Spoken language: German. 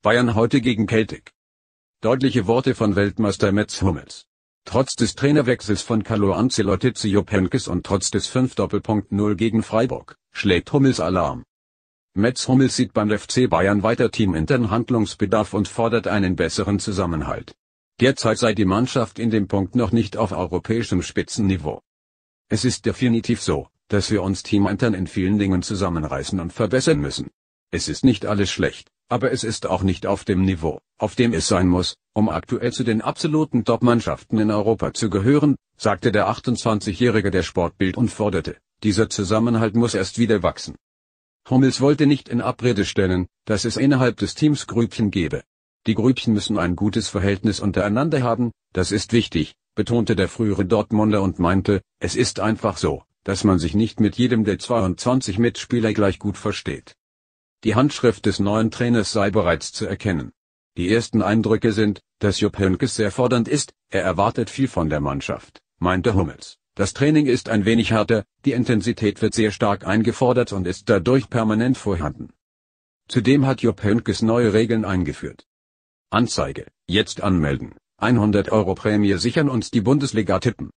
Bayern heute gegen Celtic. Deutliche Worte von Weltmeister Metz Hummels. Trotz des Trainerwechsels von Carlo Ancelotti zu Jupp Heynckes und trotz des 5-0 gegen Freiburg, schlägt Hummels Alarm. Metz Hummels sieht beim FC Bayern weiter teamintern Handlungsbedarf und fordert einen besseren Zusammenhalt. Derzeit sei die Mannschaft in dem Punkt noch nicht auf europäischem Spitzenniveau. Es ist definitiv so, dass wir uns teamintern in vielen Dingen zusammenreißen und verbessern müssen. Es ist nicht alles schlecht, aber es ist auch nicht auf dem Niveau, auf dem es sein muss, um aktuell zu den absoluten Top-Mannschaften in Europa zu gehören, sagte der 28-Jährige der Sportbild und forderte, dieser Zusammenhalt muss erst wieder wachsen. Hummels wollte nicht in Abrede stellen, dass es innerhalb des Teams Grübchen gebe. Die Grübchen müssen ein gutes Verhältnis untereinander haben, das ist wichtig, betonte der frühere Dortmunder und meinte, es ist einfach so, dass man sich nicht mit jedem der 22 Mitspieler gleich gut versteht. Die Handschrift des neuen Trainers sei bereits zu erkennen. Die ersten Eindrücke sind, dass Jupp Hönkes sehr fordernd ist, er erwartet viel von der Mannschaft, meinte Hummels. Das Training ist ein wenig härter, die Intensität wird sehr stark eingefordert und ist dadurch permanent vorhanden. Zudem hat Jupp Hönkes neue Regeln eingeführt. Anzeige, jetzt anmelden, 100 Euro Prämie sichern und die Bundesliga tippen.